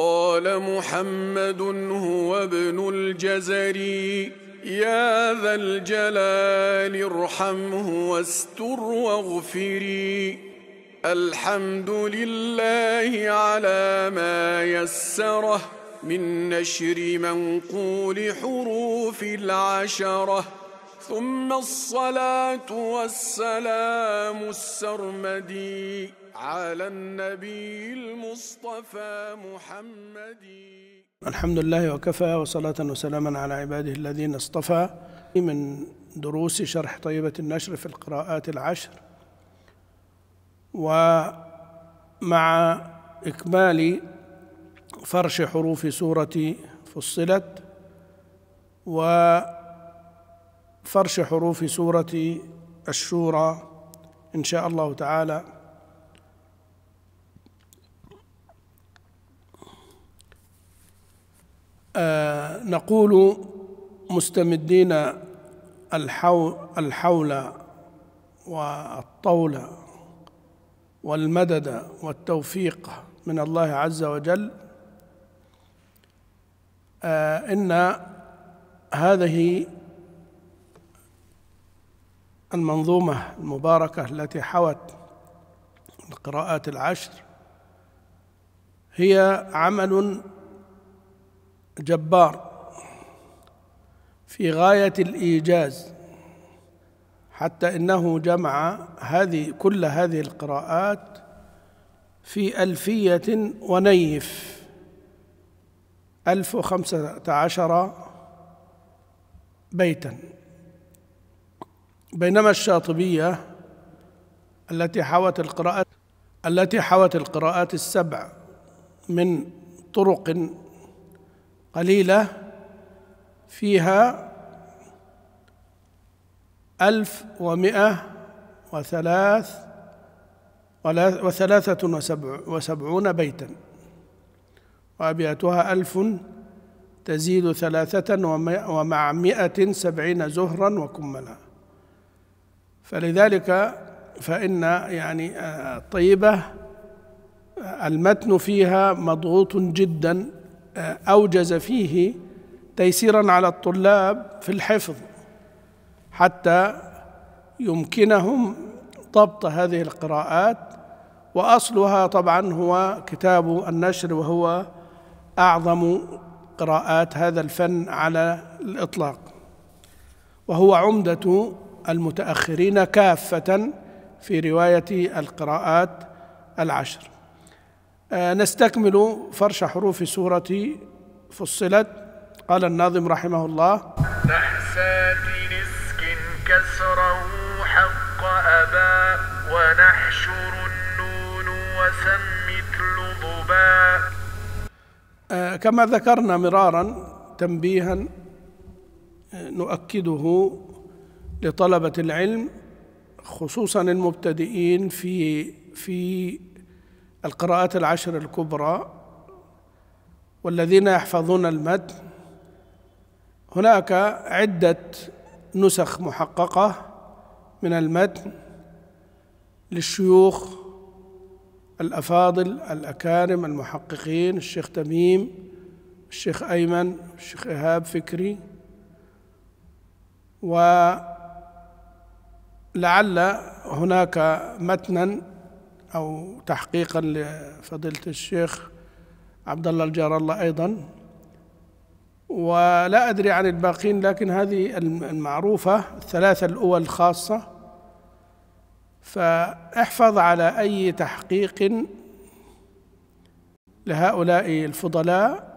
قال محمد هو ابن الجزر يا ذا الجلال ارحمه واستر واغفري الحمد لله على ما يسره من نشر منقول حروف العشره ثم الصلاة والسلام السرمدي على النبي المصطفى محمد الحمد لله وكفى وصلاة وسلاما على عباده الذين اصطفى من دروس شرح طيبة النشر في القراءات العشر ومع إكمال فرش حروف سورة فصلت وفرش حروف سورة الشورى إن شاء الله تعالى آه، نقول مستمدين الحول, الحول والطول والمدد والتوفيق من الله عز وجل آه، ان هذه المنظومه المباركه التي حوت القراءات العشر هي عمل جبار في غايه الايجاز حتى انه جمع هذه كل هذه القراءات في الفيه ونيف الف وخمسه عشر بيتا بينما الشاطبيه التي حوت القراءات التي حوت القراءات السبع من طرق قليلة فيها ألف ومائة وثلاث وثلاثة وسبع وسبعون بيتا وأبياتها ألف تزيد ثلاثة ومع مئة سبعين زهرا وكملا فلذلك فإن يعني الطيبة آه، آه، المتن فيها مضغوط جدا أوجز فيه تيسيرا على الطلاب في الحفظ حتى يمكنهم ضبط هذه القراءات وأصلها طبعا هو كتاب النشر وهو أعظم قراءات هذا الفن على الإطلاق وهو عمدة المتأخرين كافة في رواية القراءات العشر آه، نستكمل فرش حروف سورة فصلت قال الناظم رحمه الله نحسى نسك كسره حق أبا ونحشر النون وسمت لضبا آه، كما ذكرنا مرارا تنبيها آه، نؤكده لطلبة العلم خصوصا المبتدئين في في القراءات العشر الكبرى والذين يحفظون المتن هناك عدة نسخ محققة من المتن للشيوخ الأفاضل الأكارم المحققين الشيخ تميم الشيخ أيمن الشيخ إيهاب فكري ولعل هناك متنا أو تحقيقا لفضيلة الشيخ عبد الله الجار الله أيضا ولا أدري عن الباقين لكن هذه المعروفة الثلاثة الأول خاصة فاحفظ على أي تحقيق لهؤلاء الفضلاء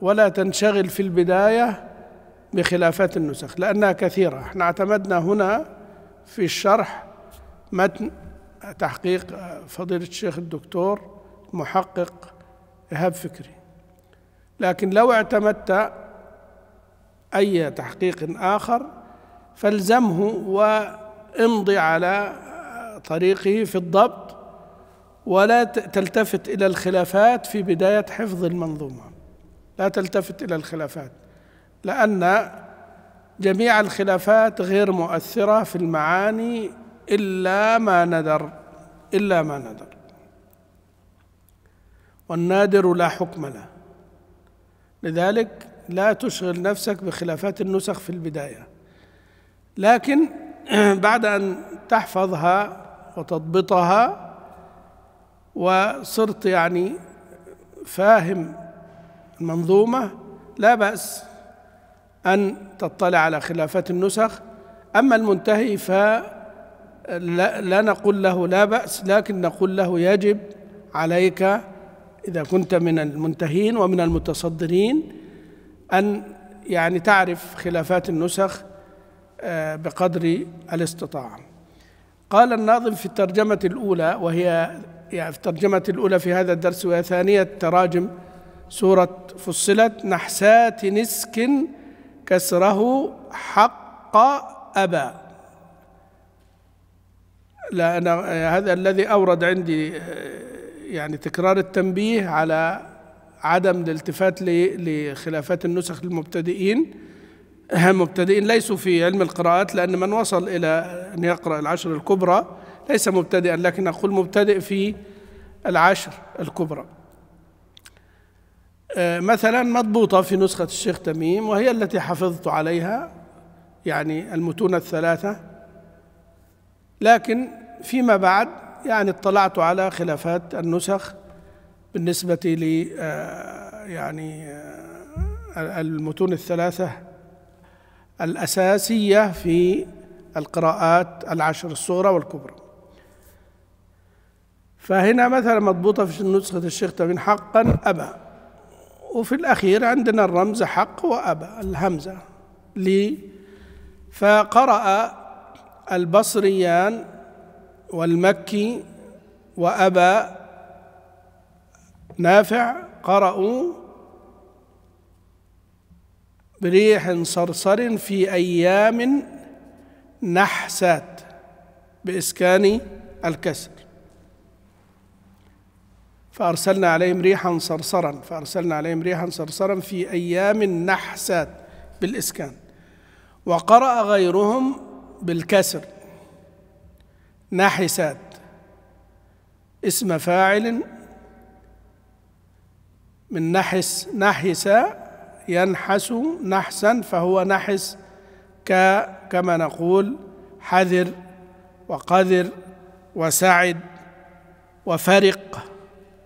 ولا تنشغل في البداية بخلافات النسخ لأنها كثيرة احنا اعتمدنا هنا في الشرح متن تحقيق آه، فضيلة الشيخ الدكتور محقق إيهاب فكري لكن لو اعتمدت أي تحقيق آخر فالزمه وامضي على آه، طريقه في الضبط ولا تلتفت إلى الخلافات في بداية حفظ المنظومة لا تلتفت إلى الخلافات لأن جميع الخلافات غير مؤثرة في المعاني إلا ما نذر إلا ما نذر والنادر لا حكم له لذلك لا تشغل نفسك بخلافات النسخ في البداية لكن بعد أن تحفظها وتضبطها وصرت يعني فاهم المنظومة لا بأس أن تطلع على خلافات النسخ أما المنتهي ف لا, لا نقول له لا بأس لكن نقول له يجب عليك إذا كنت من المنتهين ومن المتصدرين أن يعني تعرف خلافات النسخ آه، بقدر الاستطاعة قال الناظم في الترجمة الأولى وهي يعني في الترجمة الأولى في هذا الدرس وهي ثانية تراجم سورة فصلت نحسات نسك كسره حق أبا لا أنا هذا الذي أورد عندي يعني تكرار التنبيه على عدم الالتفات لخلافات النسخ للمبتدئين مبتدئين ليسوا في علم القراءات لأن من وصل إلى أن يقرأ العشر الكبرى ليس مبتدئا لكن أقول مبتدئ في العشر الكبرى مثلا مضبوطة في نسخة الشيخ تميم وهي التي حفظت عليها يعني المتون الثلاثة لكن فيما بعد يعني اطلعت على خلافات النسخ بالنسبة ل آه، يعني آه، المتون الثلاثة الأساسية في القراءات العشر الصغرى والكبرى فهنا مثلا مضبوطة في نسخة الشيخ تميم حقا أبى وفي الأخير عندنا الرمز حق وأبى الهمزة لي فقرأ البصريان والمكي وأبا نافع قرأوا بريح صرصر في أيام نحسات بإسكان الكسر فأرسلنا عليهم ريحا صرصرا فأرسلنا عليهم ريحا صرصرا في أيام نحسات بالإسكان وقرأ غيرهم بالكسر نحسات اسم فاعل من نحس نحس ينحس نحسا فهو نحس ك كما نقول حذر وقذر وسعد وفرق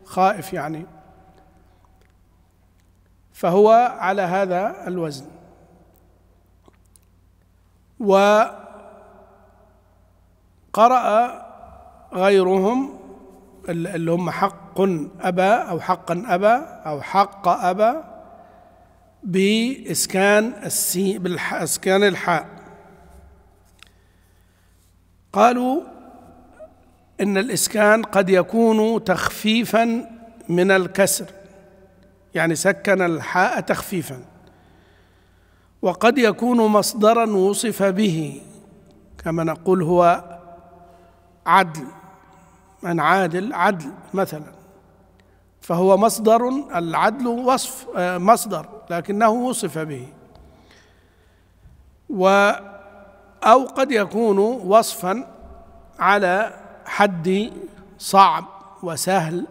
خائف يعني فهو على هذا الوزن و قرأ غيرهم اللي هم حق أبا أو حقا أبا أو حق أبا بإسكان السي بإسكان الحاء قالوا إن الإسكان قد يكون تخفيفا من الكسر يعني سكن الحاء تخفيفا وقد يكون مصدرا وصف به كما نقول هو عدل من عادل عدل مثلا فهو مصدر العدل وصف آه، مصدر لكنه وصف به و أو قد يكون وصفا على حد صعب وسهل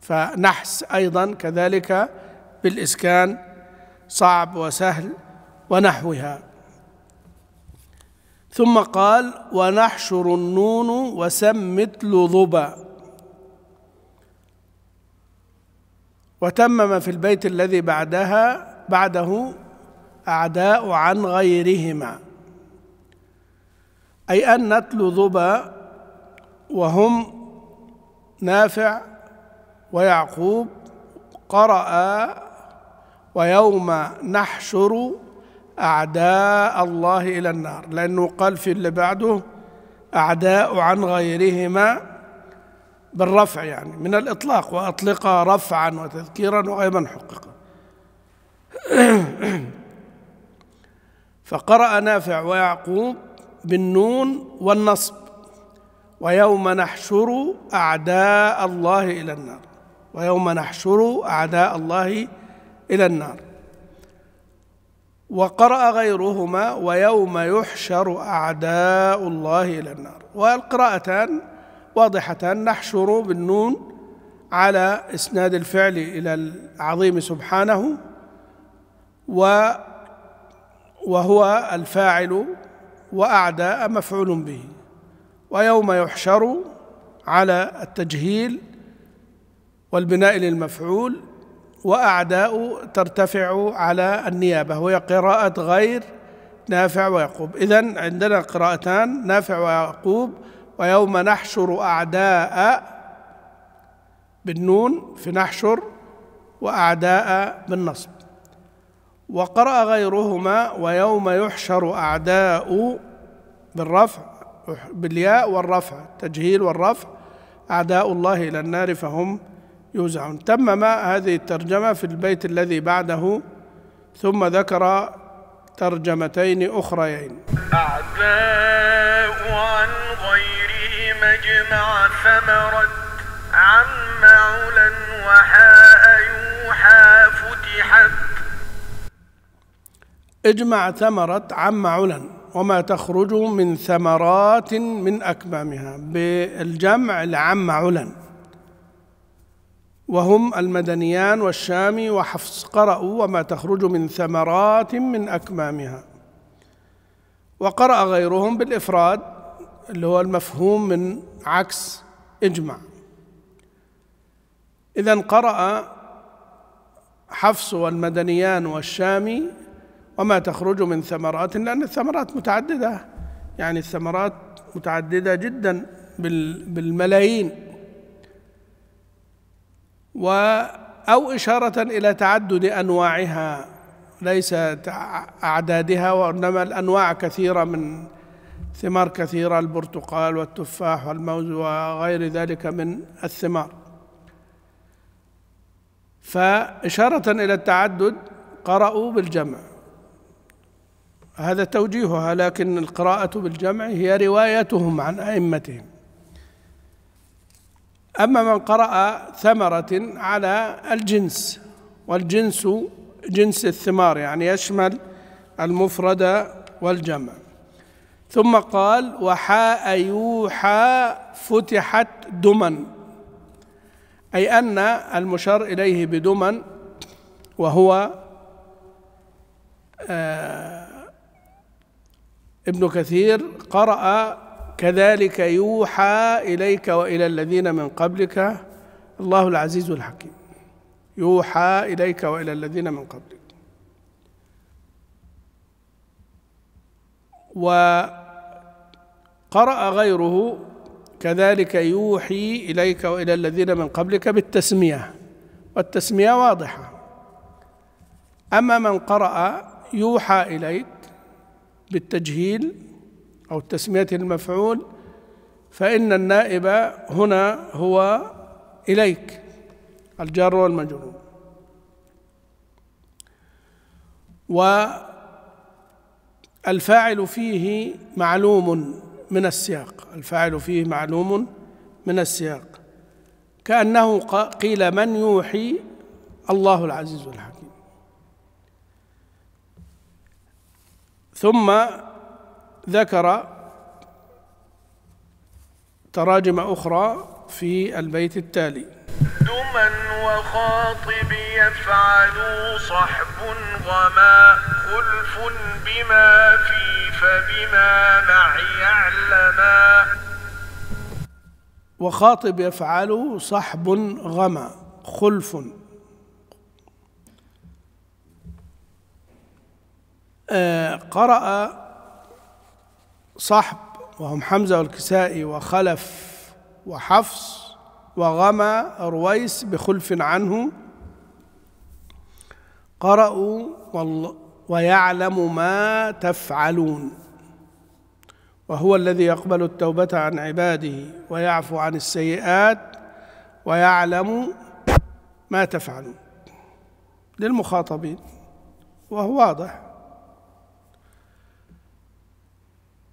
فنحس أيضا كذلك بالإسكان صعب وسهل ونحوها ثم قال ونحشر النون وسم مثل ضبا وتمم في البيت الذي بعدها بعده أعداء عن غيرهما أي أن نتلو ضبا وهم نافع ويعقوب قرأ ويوم نحشر أعداء الله إلى النار لأنه قال في اللي بعده أعداء عن غيرهما بالرفع يعني من الإطلاق وأطلق رفعا وتذكيرا وغيبا حقق فقرأ نافع ويعقوب بالنون والنصب ويوم نحشر أعداء الله إلى النار ويوم نحشر أعداء الله إلى النار وقرأ غيرهما ويوم يحشر أعداء الله إلى النار والقراءتان واضحتان نحشر بالنون على إسناد الفعل إلى العظيم سبحانه و وهو الفاعل وأعداء مفعول به ويوم يحشر على التجهيل والبناء للمفعول وأعداء ترتفع على النيابة وهي قراءة غير نافع ويعقوب إذا عندنا قراءتان نافع ويعقوب ويوم نحشر أعداء بالنون في نحشر وأعداء بالنصب وقرأ غيرهما ويوم يحشر أعداء بالرفع بالياء والرفع تجهيل والرفع أعداء الله إلى النار فهم يوزعون تمم هذه الترجمة في البيت الذي بعده ثم ذكر ترجمتين أخريين أعداء عن غيره مجمع ثمرت عن معلا وحاء يوحى فتحت اجمع ثمرت عم علا وما تخرج من ثمرات من أكمامها بالجمع العم علا وهم المدنيان والشامي وحفص قرأوا وما تخرج من ثمرات من أكمامها وقرأ غيرهم بالإفراد اللي هو المفهوم من عكس اجمع إذا قرأ حفص والمدنيان والشامي وما تخرج من ثمرات لأن الثمرات متعددة يعني الثمرات متعددة جدا بالملايين و أو إشارة إلى تعدد أنواعها ليس أعدادها وإنما الأنواع كثيرة من ثمار كثيرة البرتقال والتفاح والموز وغير ذلك من الثمار فإشارة إلى التعدد قرأوا بالجمع هذا توجيهها لكن القراءة بالجمع هي روايتهم عن أئمتهم أما من قرأ ثمرة على الجنس والجنس جنس الثمار يعني يشمل المفرد والجمع ثم قال وحاء يوحى فتحت دما أي أن المشار إليه بدما وهو آه ابن كثير قرأ كذلك يوحى إليك وإلى الذين من قبلك الله العزيز الحكيم يوحى إليك وإلى الذين من قبلك وقرأ غيره كذلك يوحي إليك وإلى الذين من قبلك بالتسمية والتسمية واضحة أما من قرأ يوحى إليك بالتجهيل أو تسمية المفعول فإن النائب هنا هو إليك الجار والمجرور والفاعل فيه معلوم من السياق الفاعل فيه معلوم من السياق كأنه قيل من يوحي الله العزيز الحكيم ثم ذكر تراجم أخرى في البيت التالي دما وخاطب يفعل صحب غما خلف بما في فبما معي علما وخاطب يفعل صحب غما خلف آه، قرأ صحب وهم حمزة والكسائي وخلف وحفص وغمى رويس بخلف عنه قرأوا ويعلم ما تفعلون وهو الذي يقبل التوبة عن عباده ويعفو عن السيئات ويعلم ما تفعلون للمخاطبين وهو واضح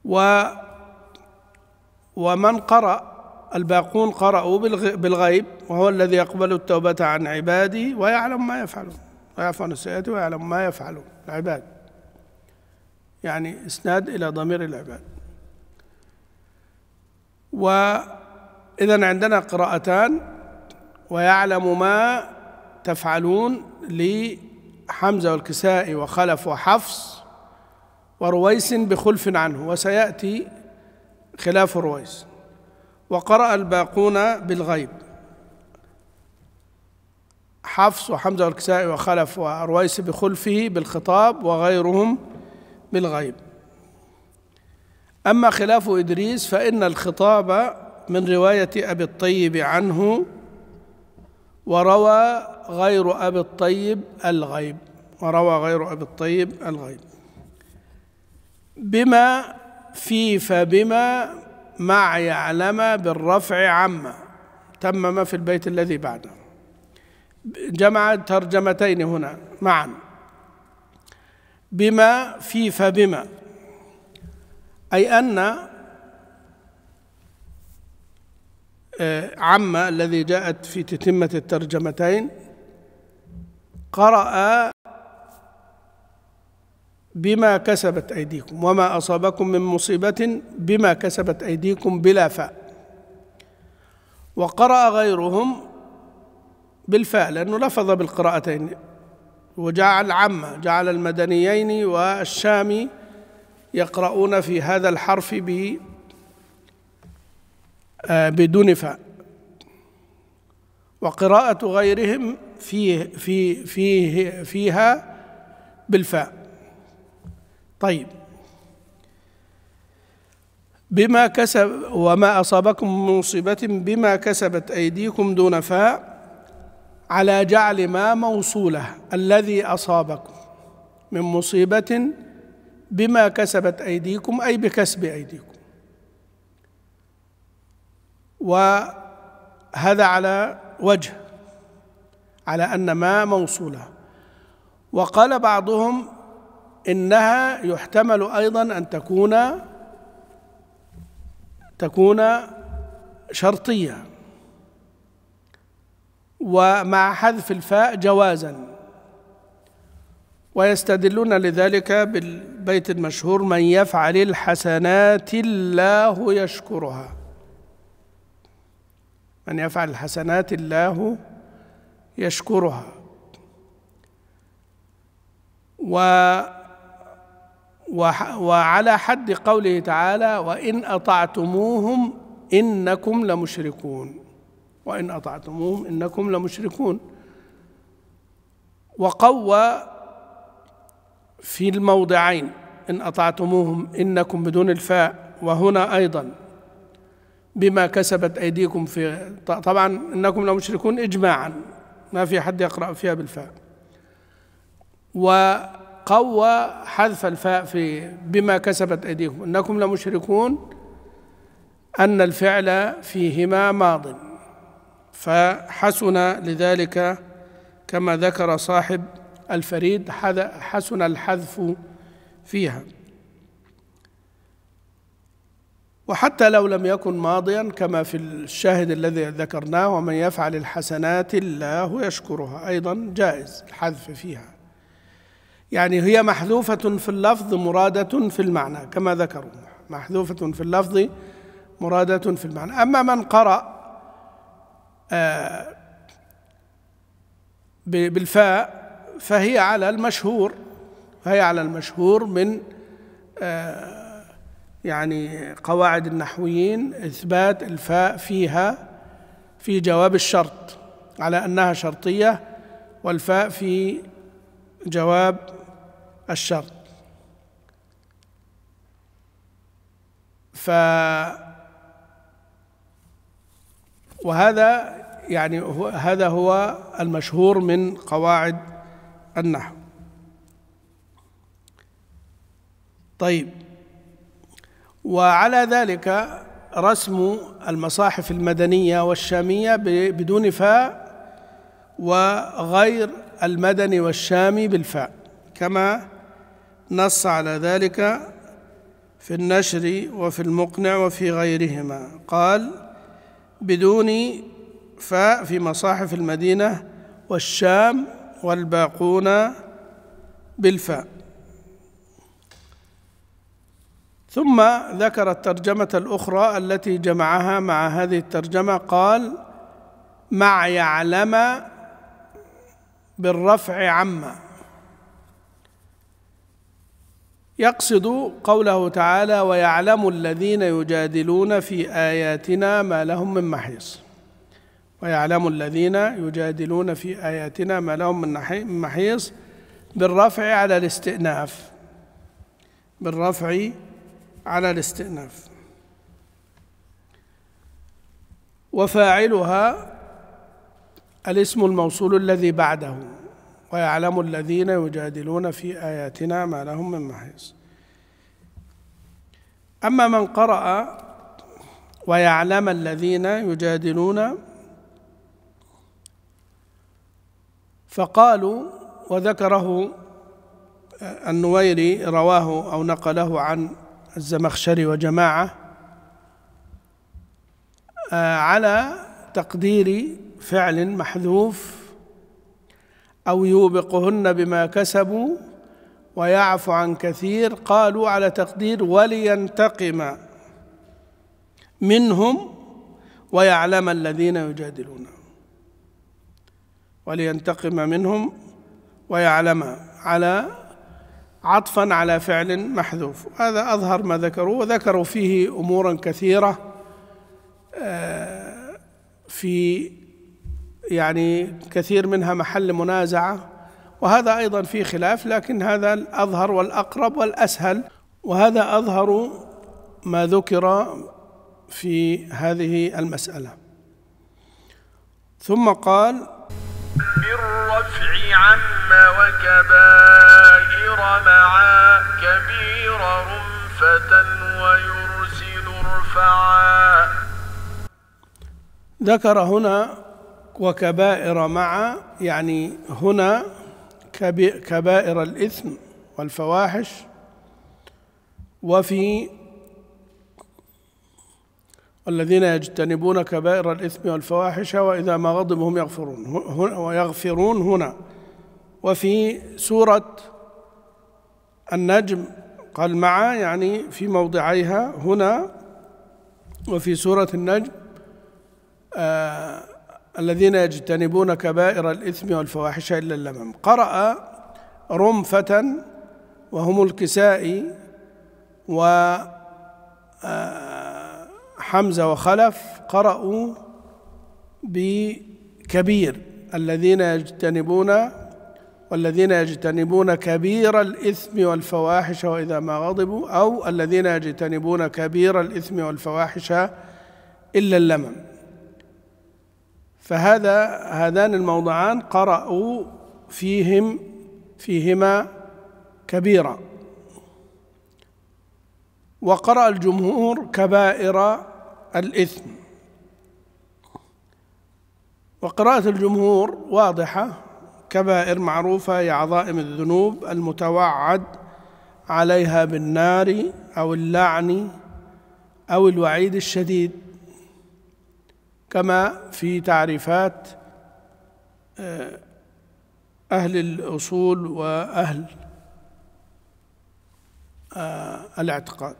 و ومن قرأ الباقون قرأوا بالغيب وهو الذي يقبل التوبة عن عباده ويعلم ما يفعلون ويعفو عن السيئات ويعلم ما يفعلون العباد يعني إسناد إلى ضمير العباد وإذا عندنا قراءتان ويعلم ما تفعلون لحمزة والكسائي وخلف وحفص ورويس بخلف عنه وسيأتي خلاف رويس وقرأ الباقون بالغيب حفص وحمزة والكسائي وخلف ورويس بخلفه بالخطاب وغيرهم بالغيب أما خلاف إدريس فإن الخطاب من رواية أبي الطيب عنه وروى غير أبي الطيب الغيب وروى غير أبي الطيب الغيب بما في فبما مع يعلم بالرفع عما تمم في البيت الذي بعده جمع ترجمتين هنا معا بما في فبما أي أن آه، عما الذي جاءت في تتمة الترجمتين قرأ بما كسبت أيديكم وما أصابكم من مصيبة بما كسبت أيديكم بلا فاء وقرأ غيرهم بالفاء لأنه لفظ بالقراءتين وجعل عم جعل المدنيين والشامي يقرؤون في هذا الحرف ب آه، بدون فاء وقراءة غيرهم فيه في فيه فيها بالفاء طيب بما كسب وما أصابكم من مصيبة بما كسبت أيديكم دون فاء على جعل ما موصولة الذي أصابكم من مصيبة بما كسبت أيديكم أي بكسب أيديكم وهذا على وجه على أن ما موصولة وقال بعضهم انها يحتمل ايضا ان تكون تكون شرطيه ومع حذف الفاء جوازا ويستدلون لذلك بالبيت المشهور من يفعل الحسنات الله يشكرها من يفعل الحسنات الله يشكرها و وعلى حد قوله تعالى وإن أطعتموهم إنكم لمشركون وإن أطعتموهم إنكم لمشركون وقوى في الموضعين إن أطعتموهم إنكم بدون الفاء وهنا أيضا بما كسبت أيديكم في طبعا إنكم لمشركون إجماعا ما في حد يقرأ فيها بالفاء قوى حذف الفاء في بما كسبت أيديكم إنكم لمشركون أن الفعل فيهما ماض فحسن لذلك كما ذكر صاحب الفريد حسن الحذف فيها وحتى لو لم يكن ماضيا كما في الشاهد الذي ذكرناه ومن يفعل الحسنات الله يشكرها أيضا جائز الحذف فيها يعني هي محذوفة في اللفظ مرادة في المعنى كما ذكروا محذوفة في اللفظ مرادة في المعنى أما من قرأ آه، بالفاء فهي على المشهور فهي على المشهور من آه، يعني قواعد النحويين إثبات الفاء فيها في جواب الشرط على أنها شرطية والفاء في جواب الشرط ف وهذا يعني هو هذا هو المشهور من قواعد النحو طيب وعلى ذلك رسم المصاحف المدنية والشامية بدون فاء وغير المدني والشامي بالفاء كما نص على ذلك في النشر وفي المقنع وفي غيرهما قال بدون فاء في مصاحف المدينة والشام والباقون بالفاء ثم ذكر الترجمة الأخرى التي جمعها مع هذه الترجمة قال مع يعلم بالرفع عما يقصد قوله تعالى ويعلم الذين يجادلون في اياتنا ما لهم من محيص ويعلم الذين يجادلون في اياتنا ما لهم من محيص بالرفع على الاستئناف بالرفع على الاستئناف وفاعلها الاسم الموصول الذي بعده ويعلم الذين يجادلون في آياتنا ما لهم من محيص أما من قرأ ويعلم الذين يجادلون فقالوا وذكره النويري رواه أو نقله عن الزمخشري وجماعة آه، على تقدير فعل محذوف او يوبقهن بما كسبوا ويعفو عن كثير قالوا على تقدير ولينتقم منهم ويعلم الذين يجادلون ولينتقم منهم ويعلم على عطفا على فعل محذوف هذا اظهر ما ذكروا وذكروا فيه امورا كثيره آه، في يعني كثير منها محل منازعه وهذا ايضا فيه خلاف لكن هذا الاظهر والاقرب والاسهل وهذا اظهر ما ذكر في هذه المساله ثم قال بالرفع عما وكبائر معا كبير رمفة ويرسل رفعا ذكر هنا وكبائر مع يعني هنا كبائر الإثم والفواحش وفي الذين يجتنبون كبائر الإثم والفواحش وإذا ما هم يغفرون هنا ويغفرون هنا وفي سورة النجم قال مع يعني في موضعيها هنا وفي سورة النجم آه الذين يجتنبون كبائر الإثم والفواحش إلا اللمم قرأ رمفة وهم الكسائي وحمزة آه، وخلف قرأوا بكبير الذين يجتنبون والذين يجتنبون كبير الإثم والفواحش وإذا ما غضبوا أو الذين يجتنبون كبير الإثم والفواحش إلا اللمم فهذا هذان الموضعان قرأوا فيهم فيهما كبيرا وقرأ الجمهور كبائر الإثم وقراءة الجمهور واضحة كبائر معروفة هي عظائم الذنوب المتوعد عليها بالنار أو اللعن أو الوعيد الشديد كما في تعريفات آه، أهل الأصول وأهل آه، الاعتقاد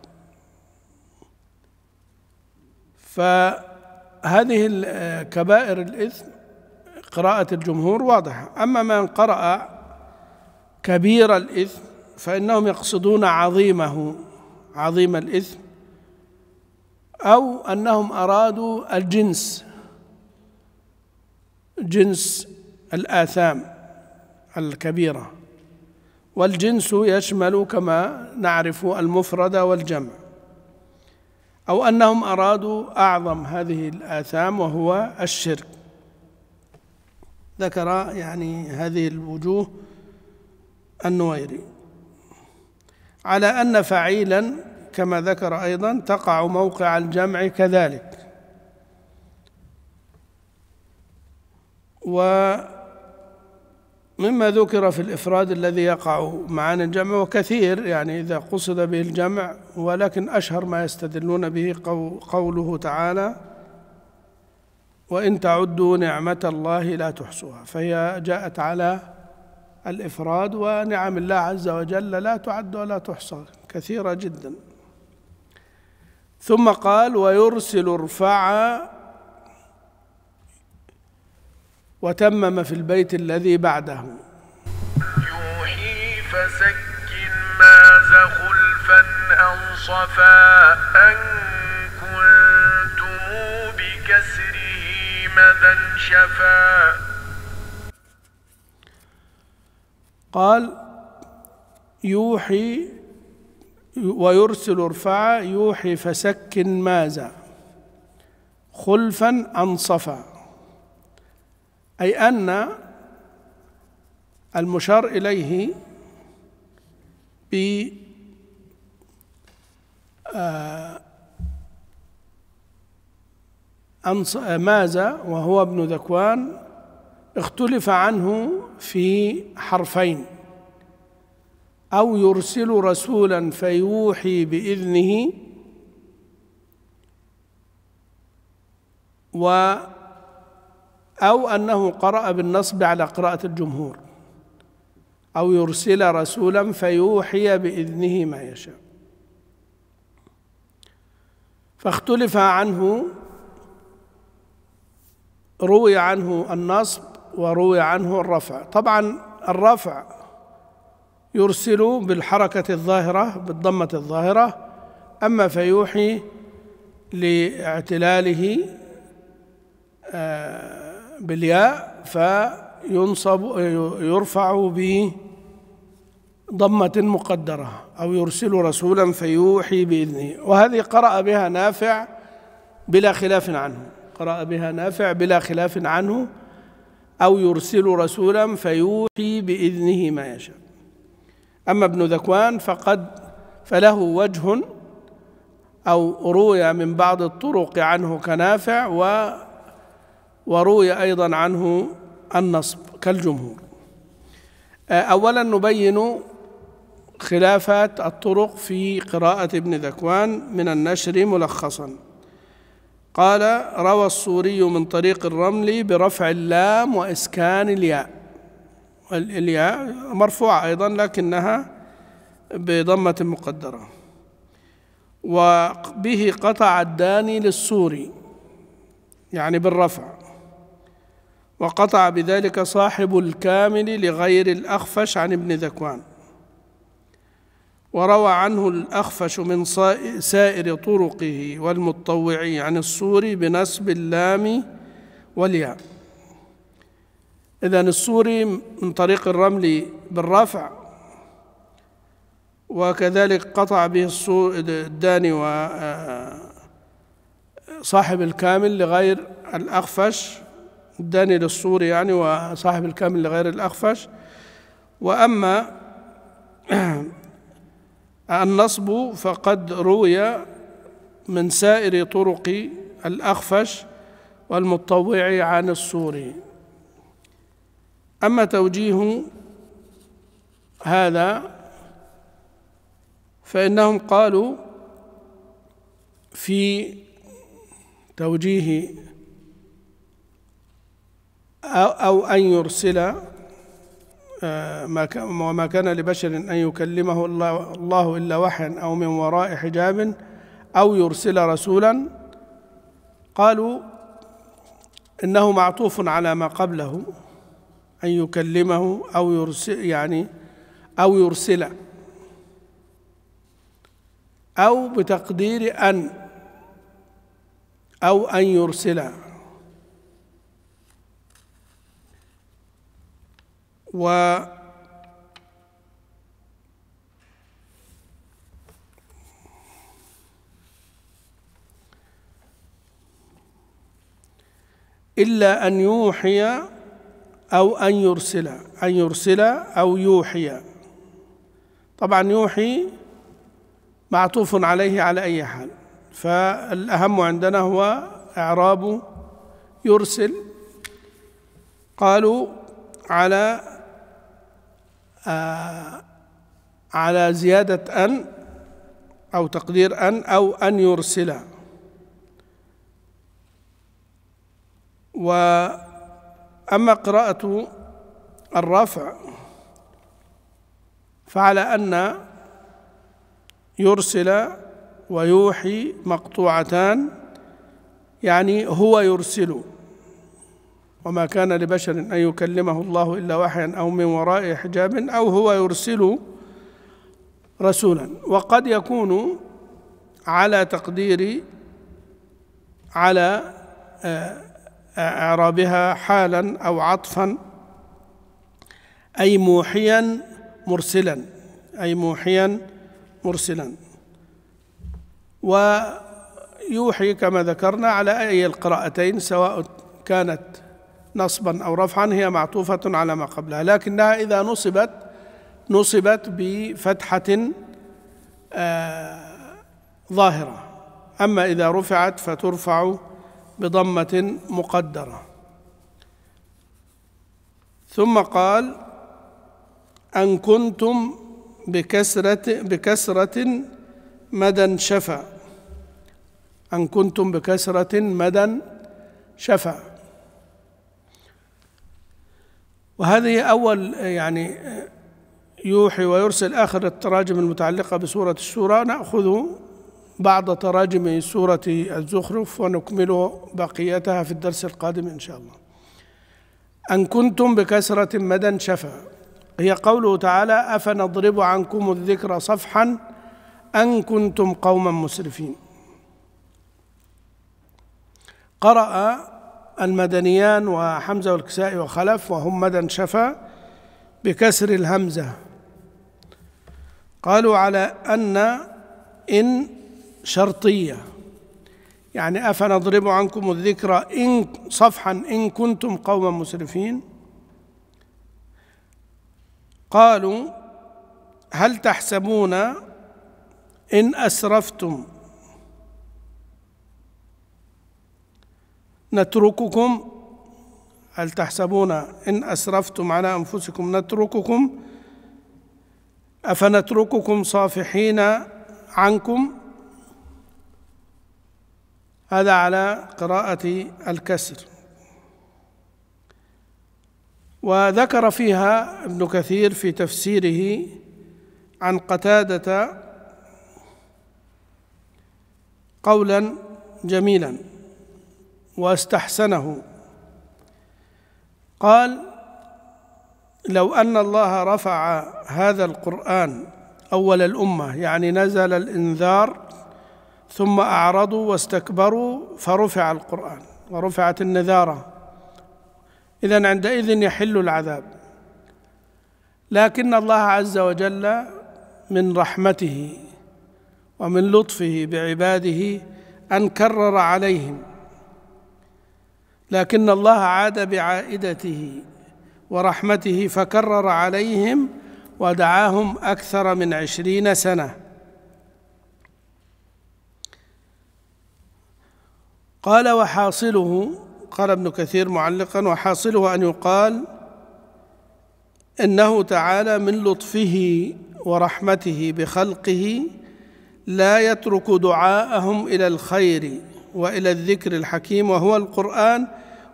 فهذه آه، كبائر الإثم قراءة الجمهور واضحة أما من قرأ كبير الإثم فإنهم يقصدون عظيمه عظيم الإثم أو أنهم أرادوا الجنس جنس الآثام الكبيرة والجنس يشمل كما نعرف المفرد والجمع أو أنهم أرادوا أعظم هذه الآثام وهو الشرك ذكر يعني هذه الوجوه النويري على أن فعيلا كما ذكر أيضا تقع موقع الجمع كذلك ومما ذكر في الإفراد الذي يقع معاني الجمع وكثير يعني إذا قصد به الجمع ولكن أشهر ما يستدلون به قوله تعالى وإن تعدوا نعمة الله لا تحصوها فهي جاءت على الإفراد ونعم الله عز وجل لا تعد ولا تحصى كثيرة جداً ثم قال ويرسل ارفع وتمم في البيت الذي بعده يوحي فسكن ماز خلفا أو صفا أن كنتم بكسره مدى شفا قال يوحي ويرسل ارفعا يوحي فسك مازا خلفا انصفا أي أن المشار إليه ب آه، ماذا وهو ابن ذكوان اختلف عنه في حرفين او يرسل رسولا فيوحي باذنه و او انه قرا بالنصب على قراءه الجمهور او يرسل رسولا فيوحي باذنه ما يشاء فاختلف عنه روي عنه النصب وروي عنه الرفع طبعا الرفع يرسل بالحركة الظاهرة بالضمة الظاهرة أما فيوحي لاعتلاله آه، بالياء فينصب يرفع بضمة مقدرة أو يرسل رسولا فيوحي بإذنه وهذه قرأ بها نافع بلا خلاف عنه قرأ بها نافع بلا خلاف عنه أو يرسل رسولا فيوحي بإذنه ما يشاء أما ابن ذكوان فقد فله وجه أو روي من بعض الطرق عنه كنافع و وروي أيضا عنه النصب كالجمهور آه، أولا نبين خلافات الطرق في قراءة ابن ذكوان من النشر ملخصا قال روى الصوري من طريق الرمل برفع اللام وإسكان الياء الياء مرفوعة أيضا لكنها بضمة مقدرة وبه قطع الداني للسوري يعني بالرفع وقطع بذلك صاحب الكامل لغير الأخفش عن ابن ذكوان وروى عنه الأخفش من سائر طرقه والمتطوعي عن السوري بنسب اللام والياء إذا السوري من طريق الرمل بالرفع وكذلك قطع به الداني وصاحب آه، الكامل لغير الأخفش الداني للسوري يعني وصاحب الكامل لغير الأخفش وأما النصب فقد روي من سائر طرق الأخفش والمطوع عن السوري أما توجيه هذا فإنهم قالوا في توجيه أو أن يرسل آه، وما كان لبشر أن يكلمه الله إلا وحيا أو من وراء حجاب أو يرسل رسولا قالوا إنه معطوف على ما قبله أن يكلمه أو يرسل يعني أو يرسله أو بتقدير أن أو أن يرسله و إلا أن يوحي أو أن يرسل أن يرسل أو يوحي طبعا يوحي معطوف عليه على أي حال فالأهم عندنا هو إعراب يرسل قالوا على آه على زيادة أن أو تقدير أن أو أن يرسل و أما قراءة الرفع فعلى أن يرسل ويوحي مقطوعتان يعني هو يرسل وما كان لبشر أن يكلمه الله إلا وحيا أو من وراء حجاب أو هو يرسل رسولا وقد يكون على تقدير على آه، اعرابها حالا او عطفا اي موحيا مرسلا اي موحيا مرسلا ويوحي كما ذكرنا على اي القراءتين سواء كانت نصبا او رفعا هي معطوفه على ما قبلها لكنها اذا نصبت نصبت بفتحه آه، ظاهره اما اذا رفعت فترفع بضمة مقدرة ثم قال أن كنتم بكسرة بكسرة مدى شفا أن كنتم بكسرة مدى شفا وهذه أول يعني يوحي ويرسل آخر التراجم المتعلقة بسورة الشورى نأخذ بعض تراجم سورة الزخرف ونكمل بقيتها في الدرس القادم إن شاء الله أن كنتم بكسرة مدى شفا هي قوله تعالى أفنضرب عنكم الذكر صفحا أن كنتم قوما مسرفين قرأ المدنيان وحمزة والكسائي وخلف وهم مدى شفا بكسر الهمزة قالوا على أن إن شرطية يعني أفنضرب عنكم الذكرى إن صفحا إن كنتم قوما مسرفين قالوا هل تحسبون إن أسرفتم نترككم هل تحسبون إن أسرفتم على أنفسكم نترككم أفنترككم صافحين عنكم هذا على قراءة الكسر وذكر فيها ابن كثير في تفسيره عن قتادة قولا جميلا واستحسنه قال لو ان الله رفع هذا القران اول الامه يعني نزل الانذار ثم اعرضوا واستكبروا فرفع القران ورفعت النذاره اذا عندئذ يحل العذاب لكن الله عز وجل من رحمته ومن لطفه بعباده ان كرر عليهم لكن الله عاد بعائدته ورحمته فكرر عليهم ودعاهم اكثر من عشرين سنه قال وحاصله قال ابن كثير معلقا وحاصله أن يقال إنه تعالى من لطفه ورحمته بخلقه لا يترك دعاءهم إلى الخير والى الذكر الحكيم وهو القران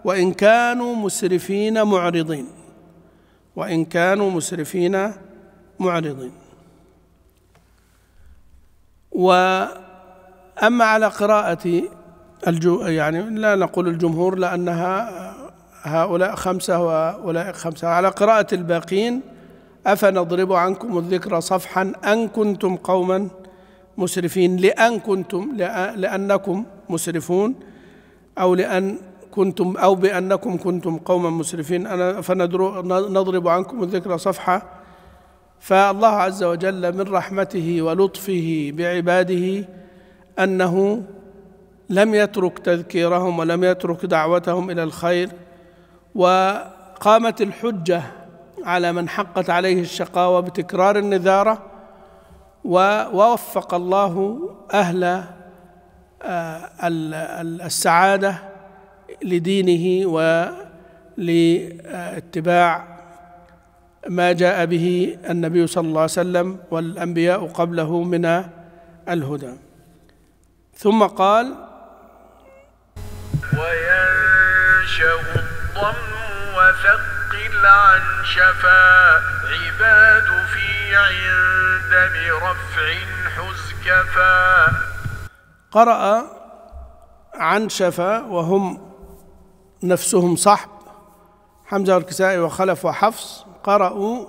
وان كانوا مسرفين معرضين وان كانوا مسرفين معرضين واما على قراءه الجو يعني لا نقول الجمهور لأنها هؤلاء خمسة وأولئك خمسة على قراءة الباقين أفنضرب عنكم الذكر صفحا أن كنتم قوما مسرفين لأن كنتم لأنكم مسرفون أو لأن كنتم أو بأنكم كنتم قوما مسرفين أنا فنضرب عنكم الذكر صفحة فالله عز وجل من رحمته ولطفه بعباده أنه لم يترك تذكيرهم ولم يترك دعوتهم الى الخير وقامت الحجه على من حقت عليه الشقاوه بتكرار النذاره ووفق الله اهل آه، السعاده لدينه ولاتباع ما جاء به النبي صلى الله عليه وسلم والانبياء قبله من الهدى ثم قال وينشأ الضم وثقل عن شفا عباد في عند برفع حزكفا قرأ عن شفا وهم نفسهم صحب حمزة والكسائي وخلف وحفص قرأوا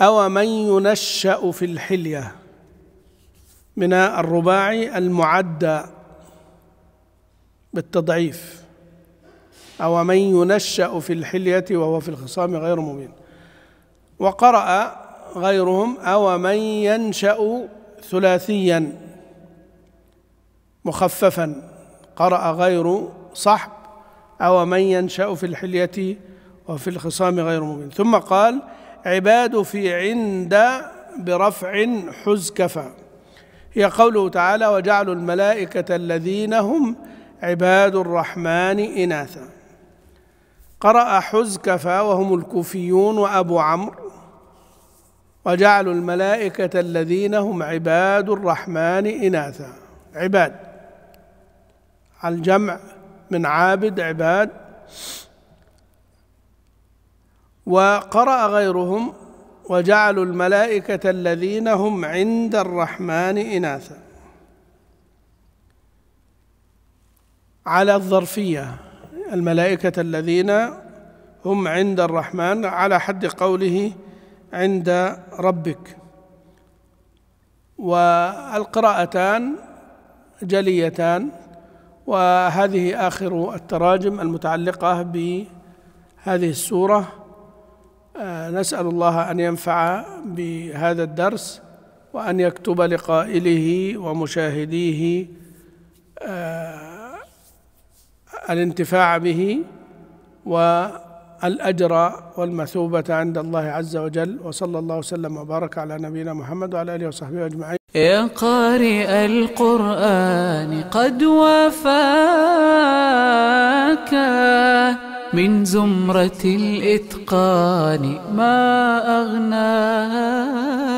أو من ينشأ في الحلية من الرباعي المعدى بالتضعيف أو من ينشأ في الحلية وهو في الخصام غير مبين وقرأ غيرهم أو من ينشأ ثلاثيا مخففا قرأ غير صحب أو من ينشأ في الحلية وفي الخصام غير مبين ثم قال عباد في عند برفع حزكفا هي قوله تعالى وجعلوا الملائكة الذين هم عباد الرحمن إناثا قرأ حزكفى وهم الكوفيون وأبو عمرو وجعلوا الملائكة الذين هم عباد الرحمن إناثا عباد الجمع من عابد عباد وقرأ غيرهم وجعلوا الملائكة الذين هم عند الرحمن إناثا على الظرفية الملائكة الذين هم عند الرحمن على حد قوله عند ربك والقراءتان جليتان وهذه آخر التراجم المتعلقة بهذه السورة آه، نسأل الله أن ينفع بهذا الدرس وأن يكتب لقائله ومشاهديه آه، الانتفاع به والأجر والمثوبة عند الله عز وجل وصلى الله وسلم وبارك على نبينا محمد وعلى آله وصحبه أجمعين يا قارئ القرآن قد وفاك من زمرة الإتقان ما أغناك